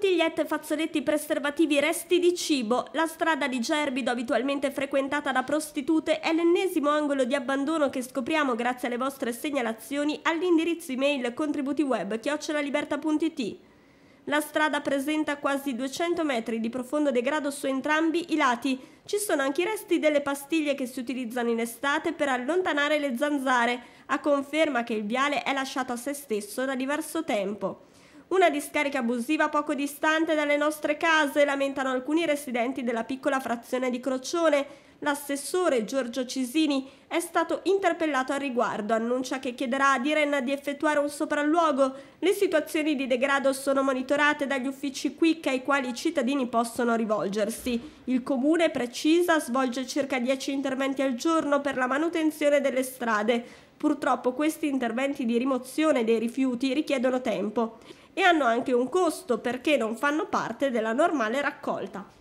bottigliette, fazzoletti, preservativi, resti di cibo. La strada di Gerbido, abitualmente frequentata da prostitute, è l'ennesimo angolo di abbandono che scopriamo grazie alle vostre segnalazioni all'indirizzo email contributiweb.it. La strada presenta quasi 200 metri di profondo degrado su entrambi i lati. Ci sono anche i resti delle pastiglie che si utilizzano in estate per allontanare le zanzare, a conferma che il viale è lasciato a se stesso da diverso tempo. Una discarica abusiva poco distante dalle nostre case, lamentano alcuni residenti della piccola frazione di Crocione. L'assessore Giorgio Cisini è stato interpellato al riguardo, annuncia che chiederà a Diren di effettuare un sopralluogo. Le situazioni di degrado sono monitorate dagli uffici Quick ai quali i cittadini possono rivolgersi. Il comune, precisa, svolge circa 10 interventi al giorno per la manutenzione delle strade. Purtroppo questi interventi di rimozione dei rifiuti richiedono tempo e hanno anche un costo perché non fanno parte della normale raccolta.